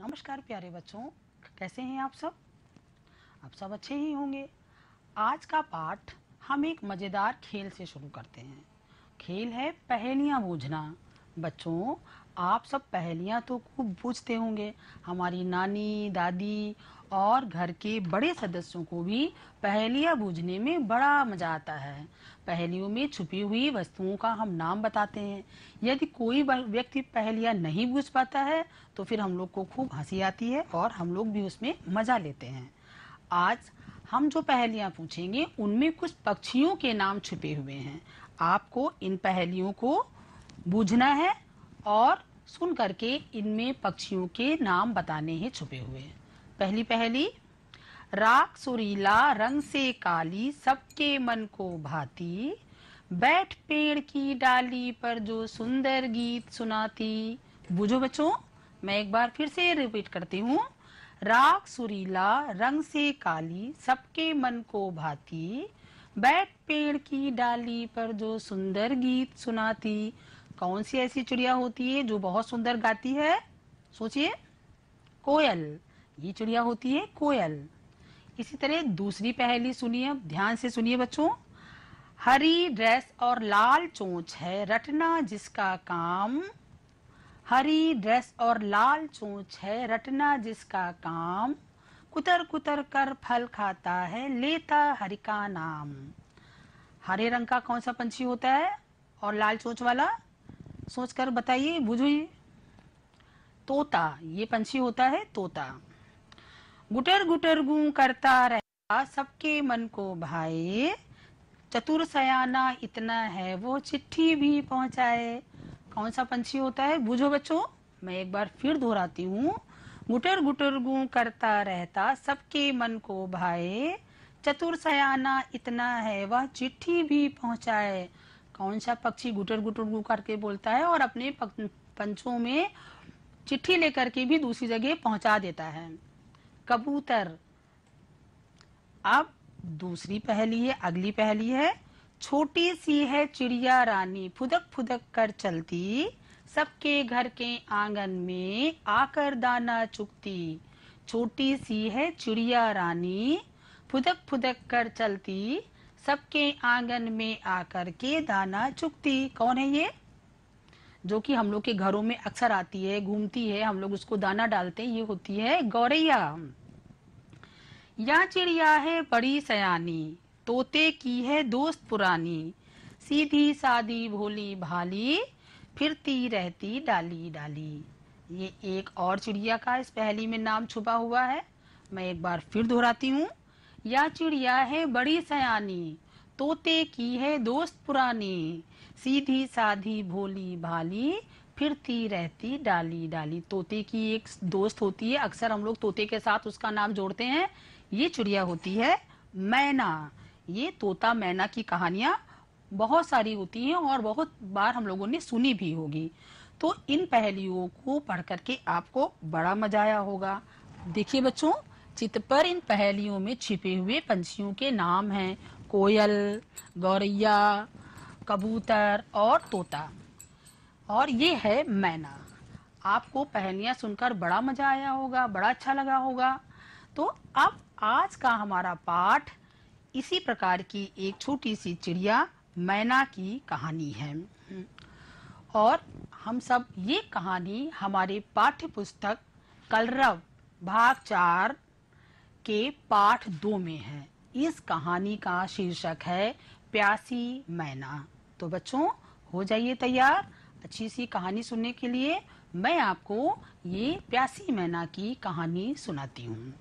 नमस्कार प्यारे बच्चों कैसे हैं आप सब आप सब अच्छे ही होंगे आज का पाठ हम एक मज़ेदार खेल से शुरू करते हैं खेल है पहेलियाँ बूझना बच्चों आप सब पहेलियाँ तो खूब पूछते होंगे हमारी नानी दादी और घर के बड़े सदस्यों को भी पहेलियां बूझने में बड़ा मजा आता है पहेलियों में छुपी हुई वस्तुओं का हम नाम बताते हैं यदि कोई व्यक्ति पहेलियां नहीं बूझ पाता है तो फिर हम लोग को खूब हंसी आती है और हम लोग भी उसमें मजा लेते हैं आज हम जो पहलियाँ पूछेंगे उनमें कुछ पक्षियों के नाम छुपे हुए हैं आपको इन पहेलियों को बूझना है और सुन करके इनमें पक्षियों के नाम बताने हैं छुपे हुए पहली पहली राग सुरीला रंग से काली सबके मन को भाती बैठ पेड़ की डाली पर जो सुंदर गीत सुनाती बुझो बच्चों मैं एक बार फिर से रिपीट करती हूँ राग सुरीला रंग से काली सबके मन को भाती बैठ पेड़ की डाली पर जो सुंदर गीत सुनाती कौन सी ऐसी चिड़िया होती है जो बहुत सुंदर गाती है सोचिए कोयल ये चिड़िया होती है कोयल इसी तरह दूसरी पहली सुनिए ध्यान से सुनिए बच्चों हरी ड्रेस और लाल चोंच है रटना जिसका काम हरी ड्रेस और लाल चोंच है रटना जिसका काम कुतर कुतर कर फल खाता है लेता हरि का नाम हरे रंग का कौन सा पंछी होता है और लाल चोंच वाला सोचकर बताइए बुझिए तोता ये पंछी होता है तोता गुटर गुटर गु करता रहता सबके मन को भाई चतुर सयाना इतना है वो चिट्ठी भी पहुंचाए कौन सा पंछी होता है बुझो बच्चों मैं एक बार फिर दोहराती हूँ गुटर गुटर गु करता रहता सबके मन को भाई चतुर सयाना इतना है वह चिट्ठी भी पहुंचाए कौन सा पक्षी गुटर गुटर गु करके बोलता है और अपने पंचों में चिट्ठी लेकर के भी दूसरी जगह पहुंचा देता है कबूतर अब दूसरी पहली है अगली पहली है छोटी सी है चिड़िया रानी फुदक फुदक कर चलती सबके घर के आंगन में आकर दाना चुकती छोटी सी है चिड़िया रानी फुदक फुदक कर चलती सबके आंगन में आकर के दाना चुगती कौन है ये जो कि हम लोग के घरों में अक्सर आती है घूमती है हम लोग उसको दाना डालते हैं ये होती है गौरैया या चिड़िया है बड़ी सयानी तोते की है दोस्त पुरानी सीधी सादी भोली भाली फिरती रहती डाली डाली ये एक और चिड़िया का इस पहली में नाम छुपा हुआ है मैं एक बार फिर दोहराती हूँ या चिड़िया है बड़ी सयानी तोते की है दोस्त पुरानी सीधी साधी भोली भाली फिरती रहती डाली डाली तोते की एक दोस्त होती है अक्सर हम लोग तोते के साथ उसका नाम जोड़ते हैं ये चिड़िया होती है मैना ये तोता मैना की कहानियां बहुत सारी होती हैं और बहुत बार हम लोगों ने सुनी भी होगी तो इन पहलुओं को पढ़ करके आपको बड़ा मजा आया होगा देखिए बच्चों चित पर इन पहेलियों में छिपे हुए पंछियों के नाम हैं कोयल गौरैया कबूतर और तोता और ये है मैना आपको पहेलियाँ सुनकर बड़ा मजा आया होगा बड़ा अच्छा लगा होगा तो अब आज का हमारा पाठ इसी प्रकार की एक छोटी सी चिड़िया मैना की कहानी है और हम सब ये कहानी हमारे पाठ्य पुस्तक कलरव भाग चार के पाठ दो में है इस कहानी का शीर्षक है प्यासी मैना तो बच्चों हो जाइए तैयार अच्छी सी कहानी सुनने के लिए मैं आपको ये प्यासी मैना की कहानी सुनाती हूँ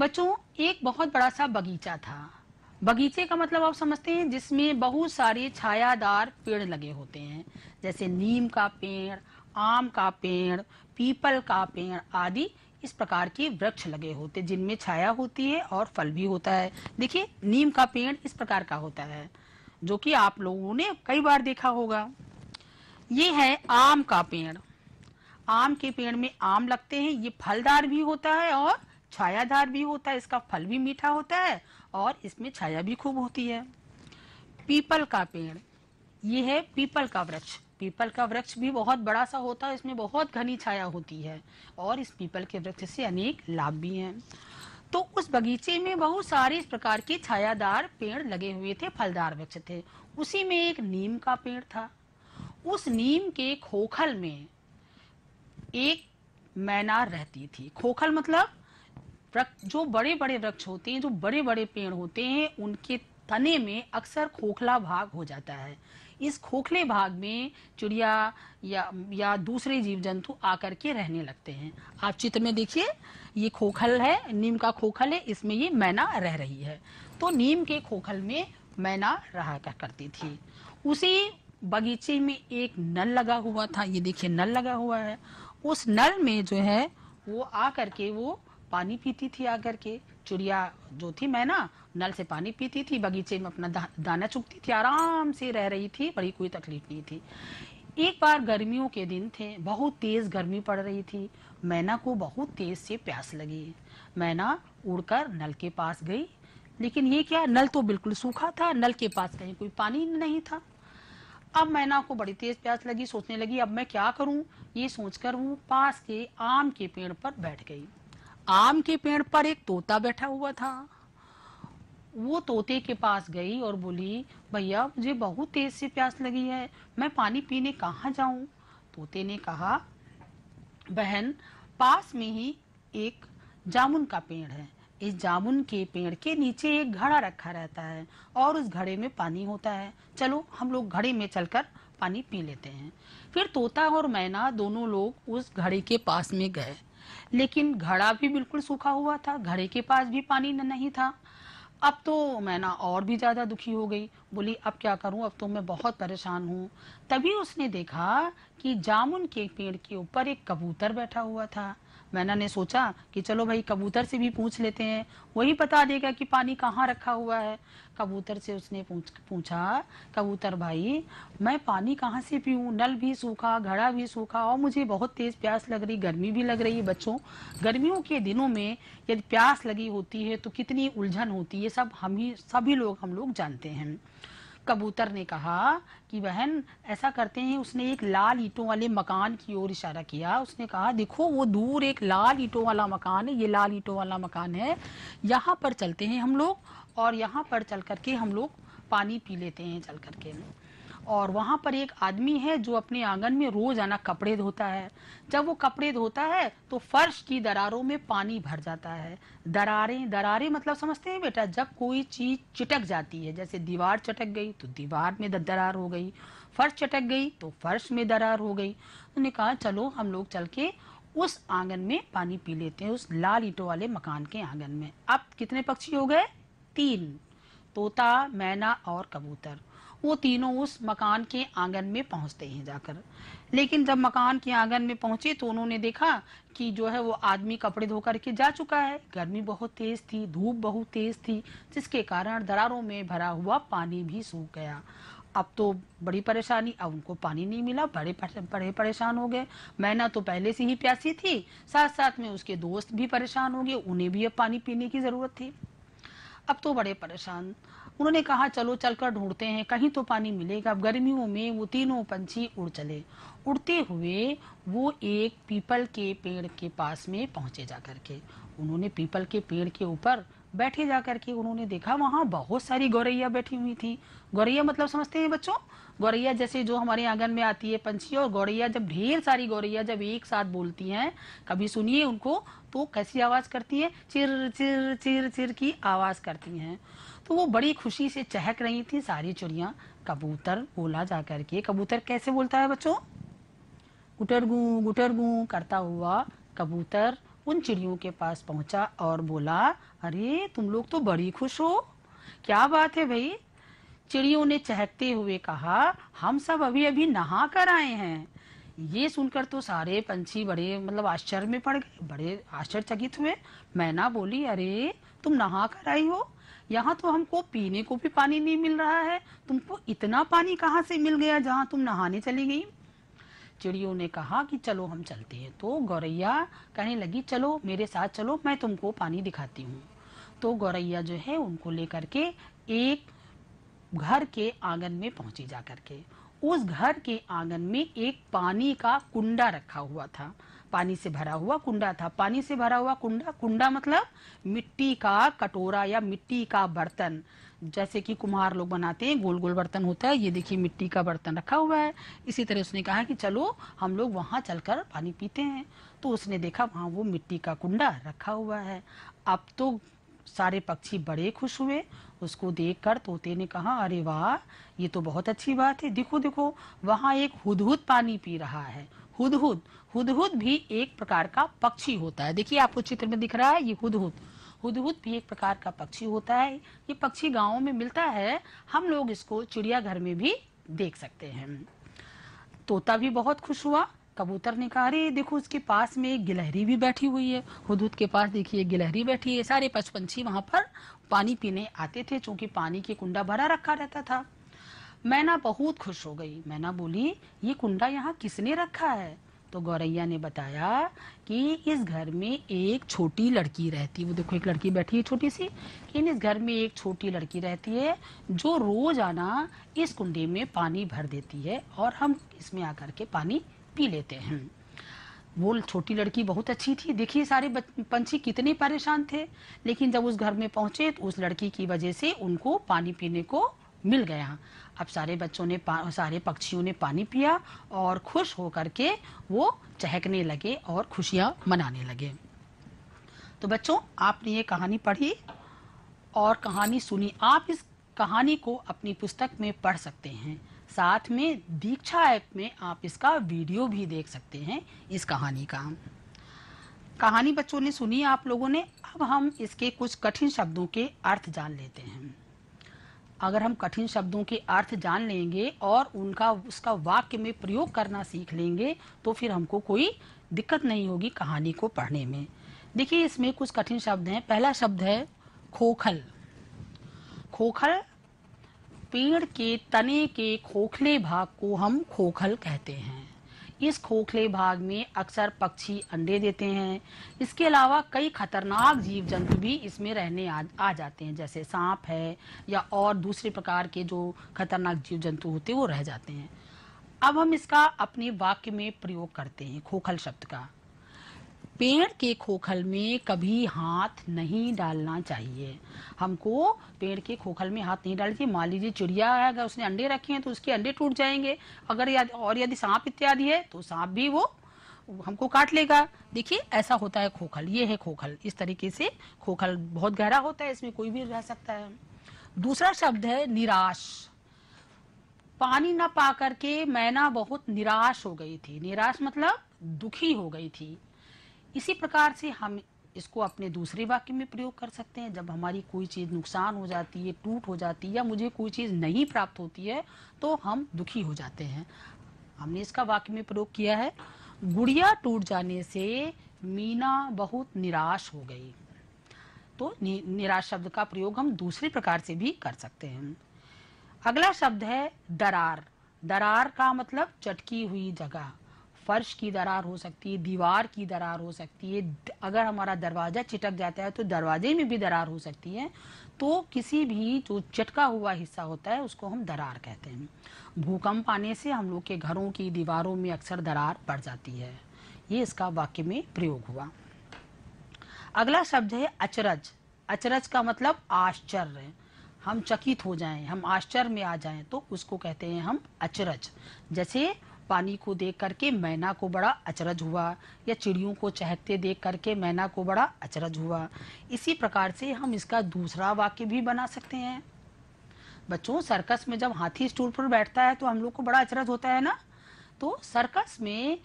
बच्चों एक बहुत बड़ा सा बगीचा था बगीचे का मतलब आप समझते हैं जिसमें बहुत सारे छायादार पेड़ लगे होते हैं जैसे नीम का पेड़ आम का पेड़ पीपल का पेड़ आदि इस प्रकार के वृक्ष लगे होते जिनमें छाया होती है और फल भी होता है देखिए नीम का पेड़ इस प्रकार का होता है जो कि आप लोगों ने कई बार देखा होगा ये है आम का पेड़ आम के पेड़ में आम लगते हैं ये फलदार भी होता है और छायादार भी होता है इसका फल भी मीठा होता है और इसमें छाया भी खूब होती है पीपल का पेड़ ये है पीपल का वृक्ष पीपल का वृक्ष भी बहुत बड़ा सा होता है इसमें बहुत घनी छाया होती है और इस पीपल के वृक्ष से अनेक लाभ भी हैं तो उस बगीचे में बहुत सारे इस प्रकार के छायादार पेड़ लगे हुए थे फलदार वृक्ष थे उसी में एक नीम का पेड़ था उस नीम के खोखल में एक मैनार रहती थी खोखल मतलब जो बड़े बड़े वृक्ष होते हैं जो बड़े बड़े पेड़ होते हैं उनके तने में अक्सर खोखला भाग हो जाता है इस खोखले भाग में चिड़िया या या दूसरे जीव जंतु आकर के रहने लगते हैं आप चित्र में देखिए ये खोखल है नीम का खोखल है इसमें ये मैना रह रही है तो नीम के खोखल में मैना रहा करती थी उसी बगीचे में एक नल लगा हुआ था ये देखिए नल लगा हुआ है उस नल में जो है वो आकर के वो पानी पीती थी आकर के चिड़िया जो थी मैना नल से पानी पीती थी बगीचे में अपना दा, दाना चुगती थी आराम से रह रही थी बड़ी कोई तकलीफ नहीं थी एक बार गर्मियों के दिन थे बहुत तेज गर्मी पड़ रही थी मैना को बहुत तेज से प्यास लगी मैना उड़कर नल के पास गई लेकिन ये क्या नल तो बिल्कुल सूखा था नल के पास कहीं कोई पानी नहीं था अब मैना को बड़ी तेज प्यास लगी सोचने लगी अब मैं क्या करूं ये सोचकर वो पास के आम के पेड़ पर बैठ गई आम के पेड़ पर एक तोता बैठा हुआ था वो तोते के पास गई और बोली भैया मुझे बहुत तेज से प्यास लगी है मैं पानी पीने कहाँ जाऊं तोते ने कहा बहन पास में ही एक जामुन का पेड़ है इस जामुन के पेड़ के नीचे एक घड़ा रखा रहता है और उस घड़े में पानी होता है चलो हम लोग घड़े में चलकर पानी पी लेते हैं फिर तोता और मैना दोनों लोग उस घड़े के पास में गए लेकिन घड़ा भी बिल्कुल सूखा हुआ था घड़े के पास भी पानी नहीं था अब तो मैं ना और भी ज़्यादा दुखी हो गई बोली अब क्या करूं अब तो मैं बहुत परेशान हूं तभी उसने देखा कि जामुन के पेड़ के ऊपर एक कबूतर बैठा हुआ था मैना ने सोचा कि चलो भाई कबूतर से भी पूछ लेते हैं वही बता देगा कि पानी कहाँ रखा हुआ है कबूतर से उसने पूछ, पूछा कबूतर भाई मैं पानी कहाँ से पीऊँ नल भी सूखा घड़ा भी सूखा और मुझे बहुत तेज प्यास लग रही गर्मी भी लग रही है बच्चों गर्मियों के दिनों में यदि प्यास लगी होती है तो कितनी उलझन होती है सब हम ही सभी लोग हम लोग जानते हैं कबूतर ने कहा कि बहन ऐसा करते हैं उसने एक लाल ईंटों वाले मकान की ओर इशारा किया उसने कहा देखो वो दूर एक लाल ईंटों वाला मकान है ये लाल ईंटों वाला मकान है यहाँ पर चलते हैं हम लोग और यहाँ पर चल करके हम लोग पानी पी लेते हैं चल करके और वहाँ पर एक आदमी है जो अपने आंगन में रोजाना कपड़े धोता है जब वो कपड़े धोता है तो फर्श की दरारों में पानी भर जाता है दरारें दरारें मतलब समझते हैं बेटा जब कोई चीज चिटक जाती है जैसे दीवार चटक गई तो दीवार में दरार हो गई फर्श चटक गई तो फर्श में दरार हो गई उन्होंने कहा चलो हम लोग चल के उस आंगन में पानी पी लेते हैं उस लाल ईटों वाले मकान के आंगन में अब कितने पक्षी हो गए तीन तोता मैना और कबूतर वो तीनों उस मकान के आंगन में पहुंचते हैं जाकर लेकिन जब मकान के आंगन में पहुंचे तो उन्होंने देखा कि जो है वो आदमी कपड़े धोकर के जा चुका है गर्मी बहुत तेज थी धूप बहुत तेज थी जिसके कारण दरारों में भरा हुआ पानी भी सूख गया अब तो बड़ी परेशानी अब उनको पानी नहीं मिला बड़े बड़े परेशान हो गए मैना तो पहले से ही प्यासी थी साथ साथ में उसके दोस्त भी परेशान हो गए उन्हें भी अब पानी पीने की जरूरत थी अब तो बड़े परेशान उन्होंने कहा चलो चलकर ढूंढते हैं कहीं तो पानी मिलेगा अब गर्मियों में वो तीनों पंछी उड़ चले उड़ते हुए वो एक पीपल के पेड़ के पास में पहुंचे जा के उन्होंने पीपल के पेड़ के ऊपर बैठे जा के उन्होंने देखा वहाँ बहुत सारी गौरैया बैठी हुई थी गौरैया मतलब समझते हैं बच्चों गौरैया जैसे जो हमारे आंगन में आती है पंछी और गौरैया जब ढेर सारी गौरैया जब एक साथ बोलती हैं कभी सुनिए उनको तो कैसी आवाज़ करती है चिर चिर चिर चिर की आवाज़ करती हैं तो वो बड़ी खुशी से चहक रही थी सारी चिड़िया कबूतर बोला जा करके कबूतर कैसे बोलता है बच्चों गुटर गू गुटर गू करता हुआ कबूतर उन चिड़ियों के पास पहुंचा और बोला अरे तुम लोग तो बड़ी खुश हो क्या बात है भाई चिड़ियों ने चहकते हुए कहा हम सब अभी अभी नहा कर आए हैं ये सुनकर तो सारे पंछी बड़े मतलब आश्चर्य में पड़ गए बड़े आश्चर्यचकित हुए मैना बोली अरे तुम नहा कर आई हो यहाँ तो हमको पीने को भी पानी नहीं मिल रहा है तुमको इतना पानी कहाँ से मिल गया जहाँ तुम नहाने चली गई चिड़ियों ने कहा कि चलो हम चलते हैं तो गौरैया कहने लगी चलो मेरे साथ चलो मैं तुमको पानी दिखाती हूँ तो गौरैया जो है उनको लेकर के एक घर के आंगन में पहुंची जा करके उस घर के आंगन में एक पानी का कुंडा रखा हुआ था पानी से भरा हुआ कुंडा था पानी से भरा हुआ कुंडा कुंडा मतलब मिट्टी का कटोरा या मिट्टी का बर्तन जैसे कि कुम्हार लोग बनाते हैं गोल गोल बर्तन होता है ये देखिए मिट्टी का बर्तन रखा हुआ है इसी तरह उसने कहा कि चलो हम लोग वहां चलकर पानी पीते हैं तो उसने देखा वहाँ वो मिट्टी का कुंडा रखा हुआ है अब तो सारे पक्षी बड़े खुश हुए उसको देखकर तोते ने कहा अरे वाह ये तो बहुत अच्छी बात है देखो देखो वहां एक हुदहुद पानी पी रहा है हुदहुद हुदहुद भी एक प्रकार का पक्षी होता है देखिए आपको चित्र में दिख रहा है ये हुदहुद हुदहुद भी एक प्रकार का पक्षी होता है ये पक्षी गाँव में मिलता है हम लोग इसको चिड़ियाघर में भी देख सकते हैं तोता भी बहुत खुश हुआ कबूतर ने कहा अरे देखो उसके पास में एक गिलहरी भी बैठी हुई है हुदूद के पास देखिए गिलहरी बैठी है सारे पशु पंछी वहां पर पानी पीने आते थे चूंकि पानी की कुंडा भरा रखा रहता था मैना बहुत खुश हो गई मैना बोली ये कुंडा यहाँ किसने रखा है तो गौरैया ने बताया कि इस घर में एक छोटी लड़की रहती है वो देखो एक लड़की बैठी है छोटी सी कि इस घर में एक छोटी लड़की रहती है जो रोजाना इस कुंडी में पानी भर देती है और हम इसमें आकर के पानी पी लेते हैं वो छोटी लड़की बहुत अच्छी थी देखिए सारे पंछी कितने परेशान थे लेकिन जब उस घर में पहुंचे तो उस लड़की की वजह से उनको पानी पीने को मिल गया अब सारे बच्चों ने सारे पक्षियों ने पानी पिया और खुश होकर के वो चहकने लगे और खुशियाँ मनाने लगे तो बच्चों आपने ये कहानी पढ़ी और कहानी सुनी आप इस कहानी को अपनी पुस्तक में पढ़ सकते हैं साथ में दीक्षा ऐप में आप इसका वीडियो भी देख सकते हैं इस कहानी का कहानी बच्चों ने सुनी आप लोगों ने अब हम इसके कुछ कठिन शब्दों के अर्थ जान लेते हैं अगर हम कठिन शब्दों के अर्थ जान लेंगे और उनका उसका वाक्य में प्रयोग करना सीख लेंगे तो फिर हमको कोई दिक्कत नहीं होगी कहानी को पढ़ने में देखिए इसमें कुछ कठिन शब्द हैं पहला शब्द है खोखल खोखल पेड़ के तने के खोखले भाग को हम खोखल कहते हैं इस खोखले भाग में अक्सर पक्षी अंडे देते हैं इसके अलावा कई खतरनाक जीव जंतु भी इसमें रहने आ, आ जाते हैं जैसे सांप है या और दूसरे प्रकार के जो खतरनाक जीव जंतु होते हैं वो रह जाते हैं अब हम इसका अपने वाक्य में प्रयोग करते हैं खोखल शब्द का पेड़ के खोखल में कभी हाथ नहीं डालना चाहिए हमको पेड़ के खोखल में हाथ नहीं डालना चाहिए मान लीजिए चिड़िया है अगर उसने अंडे रखे हैं तो उसके अंडे टूट जाएंगे अगर या, और यदि सांप इत्यादि है तो सांप भी वो हमको काट लेगा देखिए ऐसा होता है खोखल ये है खोखल इस तरीके से खोखल बहुत गहरा होता है इसमें कोई भी रह सकता है दूसरा शब्द है निराश पानी ना पा करके मैं ना बहुत निराश हो गई थी निराश मतलब दुखी हो गई थी इसी प्रकार से हम इसको अपने दूसरे वाक्य में प्रयोग कर सकते हैं जब हमारी कोई चीज़ नुकसान हो जाती है टूट हो जाती है या मुझे कोई चीज़ नहीं प्राप्त होती है तो हम दुखी हो जाते हैं हमने इसका वाक्य में प्रयोग किया है गुड़िया टूट जाने से मीना बहुत निराश हो गई तो नि, निराश शब्द का प्रयोग हम दूसरे प्रकार से भी कर सकते हैं अगला शब्द है दरार दरार का मतलब चटकी हुई जगह फर्श की दरार हो सकती है दीवार की दरार हो सकती है अगर हमारा दरवाज़ा चिटक जाता है तो दरवाजे में भी दरार हो सकती है तो किसी भी जो चटका हुआ हिस्सा होता है उसको हम दरार कहते हैं भूकंप आने से हम लोग के घरों की दीवारों में अक्सर दरार पड़ जाती है ये इसका वाक्य में प्रयोग हुआ अगला शब्द है अचरज अचरज का मतलब आश्चर्य हम चकित हो जाएं हम आश्चर्य में आ जाएं तो उसको कहते हैं हम अचरज जैसे पानी को देख करके मैना को बड़ा अचरज हुआ या चिड़ियों को चहकते देख करके मैना को बड़ा अचरज हुआ इसी प्रकार से हम इसका दूसरा वाक्य भी बना सकते हैं बच्चों सर्कस में जब हाथी स्टूल पर बैठता है तो हम लोग को बड़ा अचरज होता है ना तो सर्कस में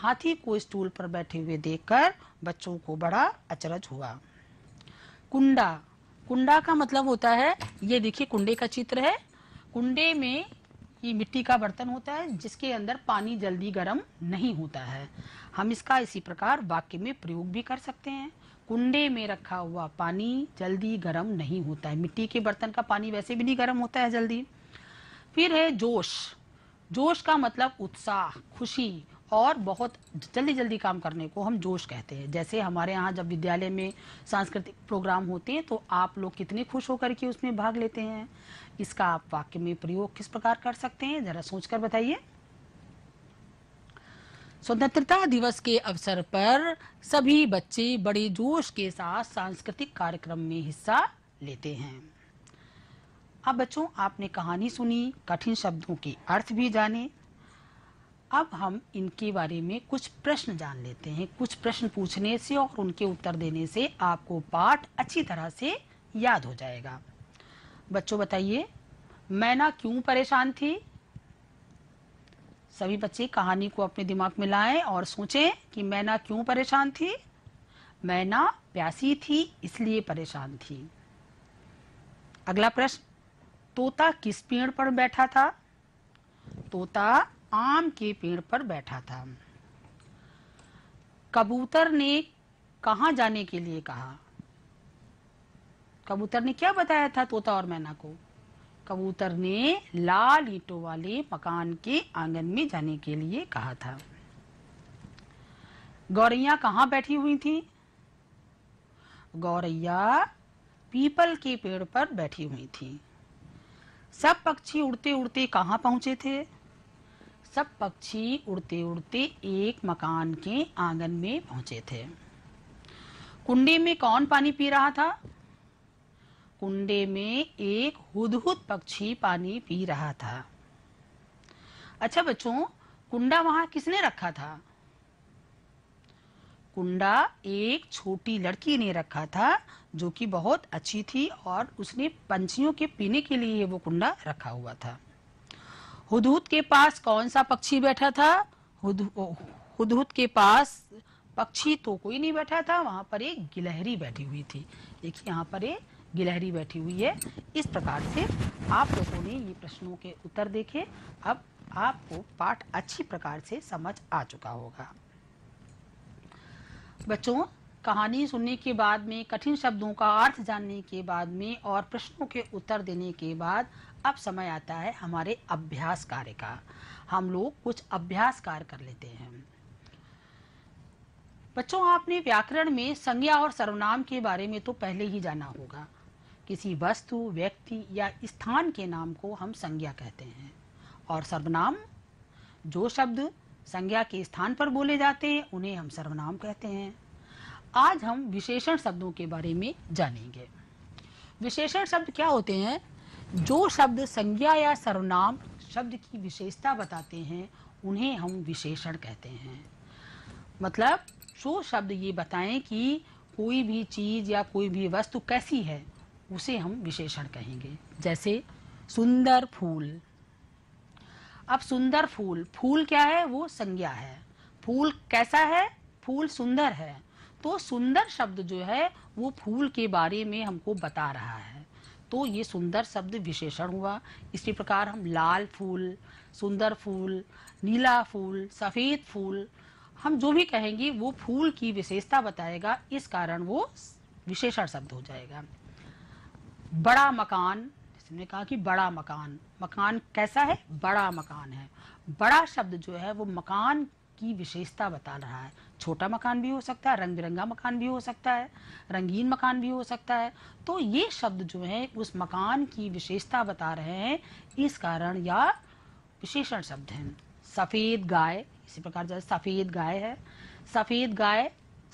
हाथी को स्टूल पर बैठे हुए देखकर बच्चों को बड़ा अचरज हुआ कुंडा कुंडा का मतलब होता है ये देखिए कुंडे का चित्र है कुंडे में ये मिट्टी का बर्तन होता है जिसके अंदर पानी जल्दी गर्म नहीं होता है हम इसका इसी प्रकार वाक्य में प्रयोग भी कर सकते हैं कुंडे में रखा हुआ पानी जल्दी गर्म नहीं होता है मिट्टी के बर्तन का पानी वैसे भी नहीं गर्म होता है जल्दी फिर है जोश जोश का मतलब उत्साह खुशी और बहुत जल्दी जल्दी काम करने को हम जोश कहते हैं जैसे हमारे यहाँ जब विद्यालय में सांस्कृतिक प्रोग्राम होते हैं तो आप लोग कितने खुश होकर के उसमें भाग लेते हैं इसका आप वाक्य में प्रयोग किस प्रकार कर सकते हैं जरा सोचकर बताइए स्वतंत्रता दिवस के अवसर पर सभी बच्चे बड़े जोश के साथ सांस्कृतिक कार्यक्रम में हिस्सा लेते हैं अब बच्चों आपने कहानी सुनी कठिन शब्दों के अर्थ भी जाने अब हम इनके बारे में कुछ प्रश्न जान लेते हैं कुछ प्रश्न पूछने से और उनके उत्तर देने से आपको पाठ अच्छी तरह से याद हो जाएगा बच्चों बताइए मैना क्यों परेशान थी सभी बच्चे कहानी को अपने दिमाग में लाएं और सोचें कि मैना क्यों परेशान थी मैना प्यासी थी इसलिए परेशान थी अगला प्रश्न तोता किस पेड़ पर बैठा था तोता आम के पेड़ पर बैठा था कबूतर ने कहा जाने के लिए कहा कबूतर ने क्या बताया था तोता और मैना को कबूतर ने लाल ईटों वाले मकान के आंगन में जाने के लिए कहा था गौरैया कहा बैठी हुई थी गौरैया पीपल के पेड़ पर बैठी हुई थी सब पक्षी उड़ते उड़ते कहा पहुंचे थे सब पक्षी उड़ते उड़ते एक मकान के आंगन में पहुंचे थे कुंडे में कौन पानी पी रहा था कुंडे में एक हुदहुद पक्षी पानी पी रहा था अच्छा बच्चों कुंडा वहां किसने रखा था कुंडा एक छोटी लड़की ने रखा था जो कि बहुत अच्छी थी और उसने पंछियों के पीने के लिए वो कुंडा रखा हुआ था हुदहुद के पास कौन सा पक्षी बैठा था हुदहुद के पास पक्षी तो कोई नहीं बैठा था वहां पर एक गिलहरी बैठी हुई थी देखिए यहाँ पर एक गिलहरी बैठी हुई है इस प्रकार से आप लोगों ने ये प्रश्नों के उत्तर देखे अब आपको पाठ अच्छी प्रकार से समझ आ चुका होगा बच्चों कहानी सुनने के बाद में कठिन शब्दों का अर्थ जानने के बाद में और प्रश्नों के उत्तर देने के बाद अब समय आता है हमारे अभ्यास कार्य का हम लोग कुछ अभ्यास कार्य कर लेते हैं बच्चों आपने व्याकरण में संज्ञा और सर्वनाम के बारे में तो पहले ही जाना होगा किसी वस्तु व्यक्ति या स्थान के नाम को हम संज्ञा कहते हैं और सर्वनाम जो शब्द संज्ञा के स्थान पर बोले जाते हैं उन्हें हम सर्वनाम कहते हैं आज हम विशेषण शब्दों के बारे में जानेंगे विशेषण शब्द क्या होते हैं जो शब्द संज्ञा या सर्वनाम शब्द की विशेषता बताते हैं उन्हें हम विशेषण कहते हैं मतलब शो शब्द ये बताएं कि कोई भी चीज़ या कोई भी वस्तु कैसी है उसे हम विशेषण कहेंगे जैसे सुंदर फूल अब सुंदर फूल फूल क्या है वो संज्ञा है फूल कैसा है फूल सुंदर है तो सुंदर शब्द जो है वो फूल के बारे में हमको बता रहा है तो ये सुंदर शब्द विशेषण हुआ इसी प्रकार हम लाल फूल सुंदर फूल नीला फूल सफ़ेद फूल हम जो भी कहेंगे वो फूल की विशेषता बताएगा इस कारण वो विशेषण शब्द हो जाएगा बड़ा मकान जिसने कहा कि बड़ा मकान मकान कैसा है बड़ा मकान है बड़ा शब्द जो है वो मकान की विशेषता बता रहा है छोटा मकान भी हो सकता है रंग बिरंगा मकान भी हो सकता है रंगीन मकान भी हो सकता है तो ये शब्द जो है उस मकान की विशेषता बता रहे हैं इस कारण या विशेषण शब्द हैं सफ़ेद गाय इसी प्रकार जैसे सफ़ेद गाय है सफ़ेद गाय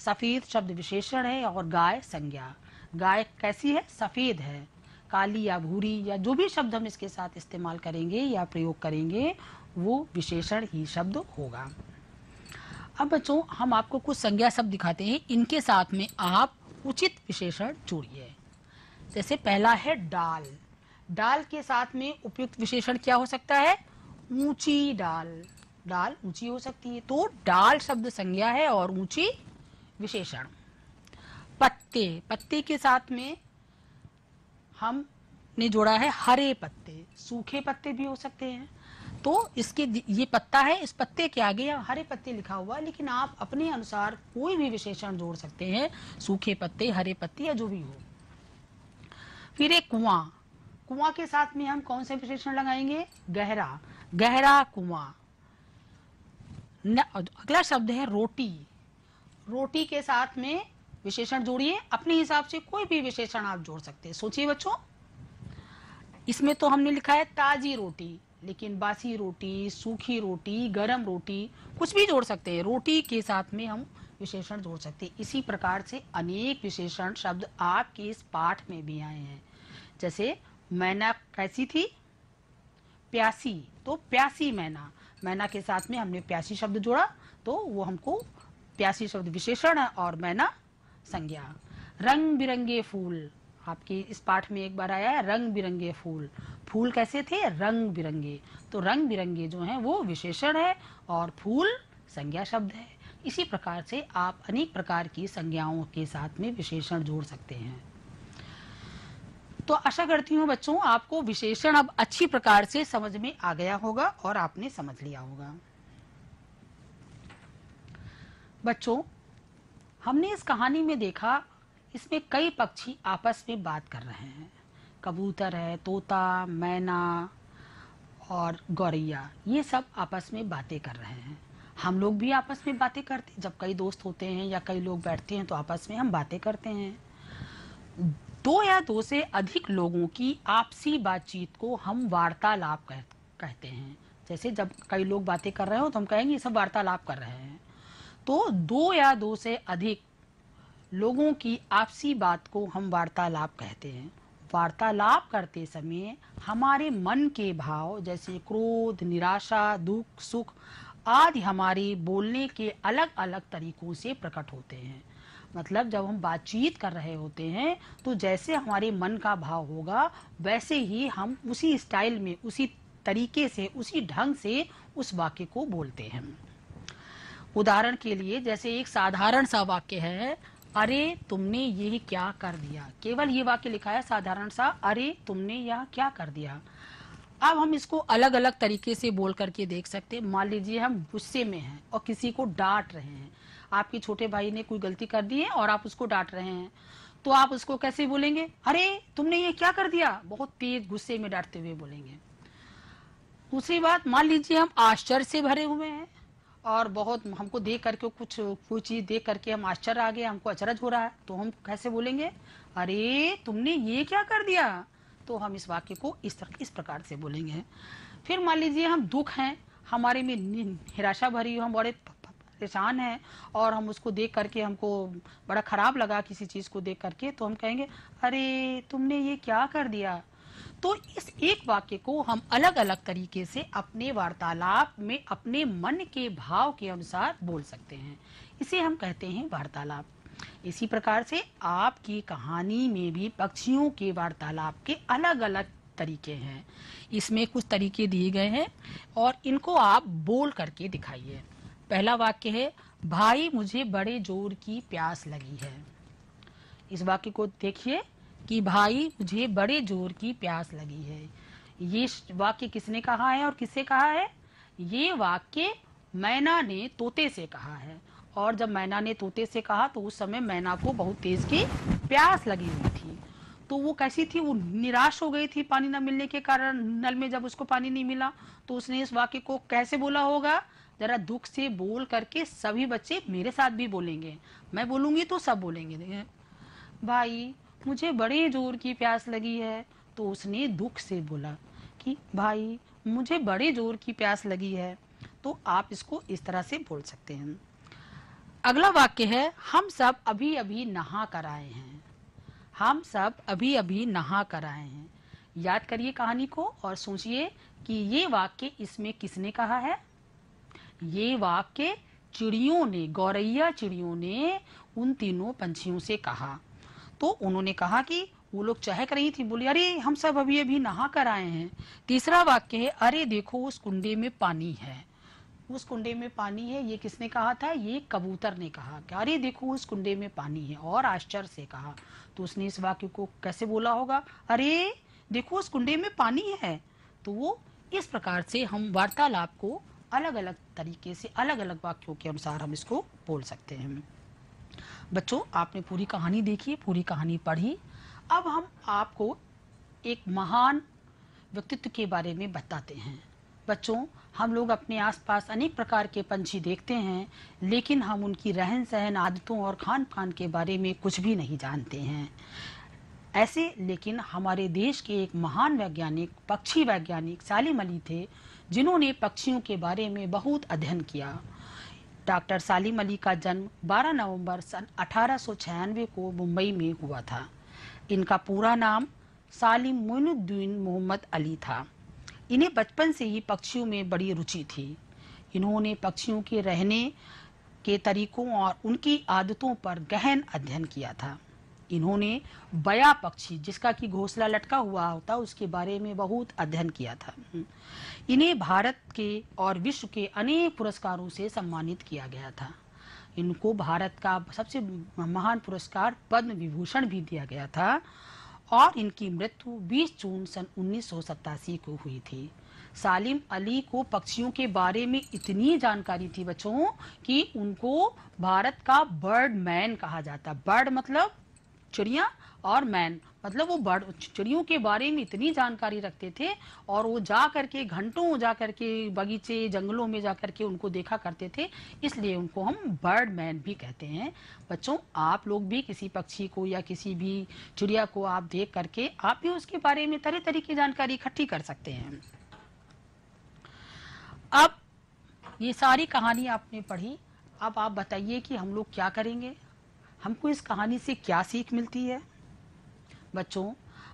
सफ़ेद शब्द विशेषण है और गाय संज्ञा गाय कैसी है सफ़ेद है काली या भूरी या जो भी शब्द हम इसके साथ इस्तेमाल करेंगे या प्रयोग करेंगे वो विशेषण ही शब्द होगा अब बच्चों हम आपको कुछ संज्ञा शब्द दिखाते हैं इनके साथ में आप उचित विशेषण जोड़िए जैसे पहला है डाल डाल के साथ में उपयुक्त विशेषण क्या हो सकता है ऊंची डाल डाल ऊंची हो सकती है तो डाल शब्द संज्ञा है और ऊंची विशेषण पत्ते पत्ते के साथ में हमने जोड़ा है हरे पत्ते सूखे पत्ते भी हो सकते हैं तो इसके ये पत्ता है इस पत्ते के आगे हरे पत्ते लिखा हुआ है लेकिन आप अपने अनुसार कोई भी विशेषण जोड़ सकते हैं सूखे पत्ते हरे पत्ते या जो भी हो फिर एक कुआं कुआं के साथ में हम कौन से विशेषण लगाएंगे गहरा गहरा कुआं अगला शब्द है रोटी रोटी के साथ में विशेषण जोड़िए अपने हिसाब से कोई भी विशेषण आप जोड़ सकते हैं सोचिए बच्चों इसमें तो हमने लिखा है ताजी रोटी लेकिन बासी रोटी सूखी रोटी गरम रोटी कुछ भी जोड़ सकते हैं रोटी के साथ में हम विशेषण जोड़ सकते हैं इसी प्रकार से अनेक विशेषण शब्द आपके इस पाठ में भी आए हैं जैसे मैना कैसी थी प्यासी तो प्यासी मैना मैना के साथ में हमने प्यासी शब्द जोड़ा तो वो हमको प्यासी शब्द विशेषण और मैना संज्ञा रंग बिरंगे फूल आपके इस पाठ में एक बार आया है रंग बिरंगे फूल फूल कैसे थे रंग बिरंगे तो रंग बिरंगे जो हैं वो विशेषण है और फूल संज्ञा शब्द है इसी प्रकार से आप अनेक प्रकार की संज्ञाओं के साथ में विशेषण जोड़ सकते हैं तो आशा करती हूँ बच्चों आपको विशेषण अब अच्छी प्रकार से समझ में आ गया होगा और आपने समझ लिया होगा बच्चों हमने इस कहानी में देखा इसमें कई पक्षी आपस में बात कर रहे हैं कबूतर है तोता मैना और गौरैया ये सब आपस में बातें कर रहे हैं हम लोग भी आपस में बातें करते जब कई दोस्त होते हैं या कई लोग बैठते हैं तो आपस में हम बातें करते हैं दो या दो से अधिक लोगों की आपसी बातचीत को हम वार्तालाप कहते हैं जैसे जब कई लोग बातें कर रहे हो तो हम कहेंगे ये सब वार्तालाप कर रहे हैं तो दो या दो से अधिक लोगों की आपसी बात को हम वार्तालाप कहते हैं वार्तालाप करते समय हमारे मन के भाव जैसे क्रोध निराशा दुख सुख आदि हमारे बोलने के अलग अलग तरीकों से प्रकट होते हैं मतलब जब हम बातचीत कर रहे होते हैं तो जैसे हमारे मन का भाव होगा वैसे ही हम उसी स्टाइल में उसी तरीके से उसी ढंग से उस वाक्य को बोलते हैं उदाहरण के लिए जैसे एक साधारण सा वाक्य है अरे तुमने ये क्या कर दिया केवल ये वाक्य लिखा है साधारण सा अरे तुमने यह क्या कर दिया अब हम इसको अलग अलग तरीके से बोल करके देख सकते हैं मान लीजिए हम गुस्से में हैं और किसी को डांट रहे हैं आपके छोटे भाई ने कोई गलती कर दी है और आप उसको डांट रहे हैं तो आप उसको कैसे बोलेंगे अरे तुमने ये क्या कर दिया बहुत तेज गुस्से में डांटते हुए बोलेंगे दूसरी बात मान लीजिए हम आश्चर्य से भरे हुए हैं और बहुत हमको देख करके कुछ कोई चीज देख करके हम आश्चर्य आ गए हमको अचरज हो रहा है तो हम कैसे बोलेंगे अरे तुमने ये क्या कर दिया तो हम इस वाक्य को इस तरह इस प्रकार से बोलेंगे फिर मान लीजिए हम दुख हैं हमारे में निराशा भरी हम बड़े परेशान हैं और हम उसको देख करके हमको बड़ा खराब लगा किसी चीज को देख करके तो हम कहेंगे अरे तुमने ये क्या कर दिया तो इस एक वाक्य को हम अलग अलग तरीके से अपने वार्तालाप में अपने मन के भाव के अनुसार बोल सकते हैं इसे हम कहते हैं वार्तालाप इसी प्रकार से आपकी कहानी में भी पक्षियों के वार्तालाप के अलग अलग तरीके हैं इसमें कुछ तरीके दिए गए हैं और इनको आप बोल करके दिखाइए पहला वाक्य है भाई मुझे बड़े जोर की प्यास लगी है इस वाक्य को देखिए कि भाई मुझे बड़े जोर की प्यास लगी है ये वाक्य किसने कहा है और किससे कहा है ये वाक्य मैना ने तोते से कहा है और जब मैना ने तोते से कहा तो उस समय मैना को बहुत तेज की प्यास लगी हुई थी तो वो कैसी थी वो निराश हो गई थी पानी न मिलने के कारण नल में जब उसको पानी नहीं मिला तो उसने इस वाक्य को कैसे बोला होगा जरा दुख से बोल करके सभी बच्चे मेरे साथ भी बोलेंगे मैं बोलूंगी तो सब बोलेंगे भाई मुझे बड़े जोर की प्यास लगी है तो उसने दुख से बोला कि भाई मुझे बड़े जोर की प्यास लगी है तो आप इसको इस तरह से बोल सकते हैं अगला वाक्य है हम सब अभी अभी नहा कर आए हैं हम सब अभी अभी नहा कर आए हैं याद करिए कहानी को और सोचिए कि ये वाक्य इसमें किसने कहा है ये वाक्य चिड़ियों ने गौरैया चिड़ियों ने उन तीनों पंछियों से कहा तो उन्होंने कहा कि वो लोग चहक रही थी बोली अरे हम सब अभी अभी नहा कर आए हैं तीसरा वाक्य है अरे देखो उस कुंडे में पानी है उस कुंडे में पानी है ये किसने कहा था ये कबूतर ने कहा कि अरे देखो उस कुंडे में पानी है और आश्चर्य से कहा तो उसने इस वाक्य को कैसे बोला होगा अरे देखो उस कुंडे में पानी है तो वो इस प्रकार से हम वार्तालाप को अलग अलग तरीके से अलग अलग वाक्यों के अनुसार हम इसको बोल सकते हैं बच्चों आपने पूरी कहानी देखी पूरी कहानी पढ़ी अब हम आपको एक महान व्यक्तित्व के बारे में बताते हैं बच्चों हम लोग अपने आसपास अनेक प्रकार के पंछी देखते हैं लेकिन हम उनकी रहन सहन आदतों और खान पान के बारे में कुछ भी नहीं जानते हैं ऐसे लेकिन हमारे देश के एक महान वैज्ञानिक पक्षी वैज्ञानिक सालिम अली थे जिन्होंने पक्षियों के बारे में बहुत अध्ययन किया डॉक्टर सालिम अली का जन्म 12 नवंबर सन अठारह को मुंबई में हुआ था इनका पूरा नाम सालिम मोइनुद्दीन मोहम्मद अली था इन्हें बचपन से ही पक्षियों में बड़ी रुचि थी इन्होंने पक्षियों के रहने के तरीकों और उनकी आदतों पर गहन अध्ययन किया था इन्होंने बया पक्षी जिसका कि घोसला लटका हुआ होता उसके बारे में बहुत अध्ययन किया था इन्हें भारत के और विश्व के अनेक पुरस्कारों से सम्मानित किया गया था इनको भारत का सबसे महान पुरस्कार पद्म विभूषण भी दिया गया था और इनकी मृत्यु 20 जून सन उन्नीस को हुई थी सालिम अली को पक्षियों के बारे में इतनी जानकारी थी बच्चों कि उनको भारत का बर्ड मैन कहा जाता बर्ड मतलब चिड़िया और मैन मतलब वो बर्ड चिड़ियों के बारे में इतनी जानकारी रखते थे और वो जा करके घंटों जा करके बगीचे जंगलों में जा करके उनको देखा करते थे इसलिए उनको हम बर्ड मैन भी कहते हैं बच्चों आप लोग भी किसी पक्षी को या किसी भी चिड़िया को आप देख करके आप भी उसके बारे में तरह तरह की जानकारी इकट्ठी कर सकते हैं अब ये सारी कहानी आपने पढ़ी अब आप बताइए कि हम लोग क्या करेंगे हमको इस कहानी से क्या सीख मिलती है बच्चों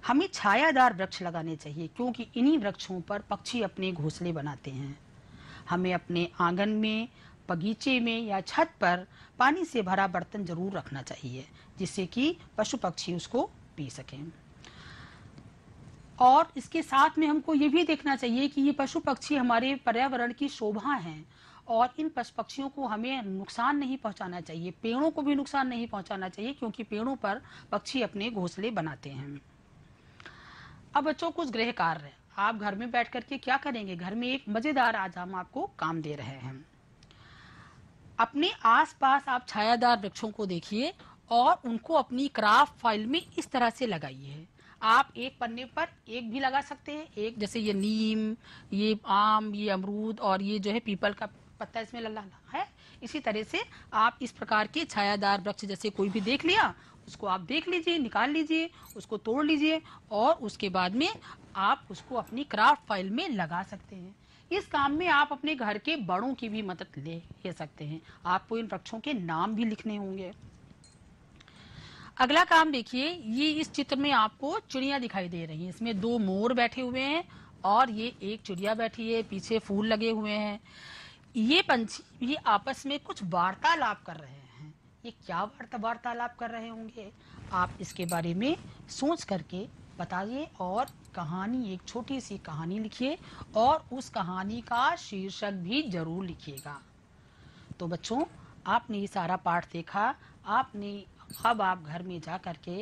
हमें छायादार वृक्ष लगाने चाहिए क्योंकि इन्हीं वृक्षों पर पक्षी अपने घोंसले बनाते हैं हमें अपने आंगन में बगीचे में या छत पर पानी से भरा बर्तन जरूर रखना चाहिए जिससे कि पशु पक्षी उसको पी सकें और इसके साथ में हमको ये भी देखना चाहिए कि ये पशु पक्षी हमारे पर्यावरण की शोभा हैं और इन पशु पक्षियों को हमें नुकसान नहीं पहुंचाना चाहिए पेड़ों को भी नुकसान नहीं पहुंचाना चाहिए क्योंकि पेड़ों पर पक्षी अपने घोंसले बनाते हैं अब बच्चों कुछ गृह कार्य आप घर में बैठ करके क्या करेंगे घर में एक मजेदार आज हम आपको काम दे रहे हैं अपने आसपास आप छायादार वृक्षों को देखिए और उनको अपनी क्राफ्ट फाइल में इस तरह से लगाइए आप एक पन्ने पर एक भी लगा सकते हैं एक जैसे ये नीम ये आम ये अमरूद और ये जो है पीपल का पत्ता इसमें लल्ला है इसी तरह से आप इस प्रकार के छायादार वृक्ष जैसे कोई भी देख लिया उसको आप देख लीजिए निकाल लीजिए उसको तोड़ लीजिए और उसके बाद में आप उसको अपनी क्राफ्ट फाइल में लगा सकते हैं इस काम में आप अपने घर के बड़ों की भी मदद ले, ले सकते हैं आपको इन वृक्षों के नाम भी लिखने होंगे अगला काम देखिए ये इस चित्र में आपको चिड़िया दिखाई दे रही है इसमें दो मोर बैठे हुए हैं और ये एक चिड़िया बैठी है पीछे फूल लगे हुए हैं ये पंछी ये आपस में कुछ वार्तालाप कर रहे हैं ये क्या वार्ता वार्तालाप कर रहे होंगे आप इसके बारे में सोच करके बताइए और कहानी एक छोटी सी कहानी लिखिए और उस कहानी का शीर्षक भी जरूर लिखिएगा तो बच्चों आपने ये सारा पाठ देखा आपने अब आप घर में जा करके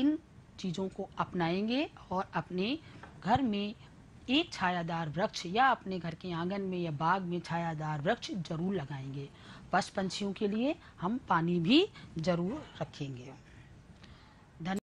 इन चीज़ों को अपनाएंगे और अपने घर में एक छायादार वृक्ष या अपने घर के आंगन में या बाग में छायादार वृक्ष जरूर लगाएंगे पशु पंछियों के लिए हम पानी भी जरूर रखेंगे धन्यवाद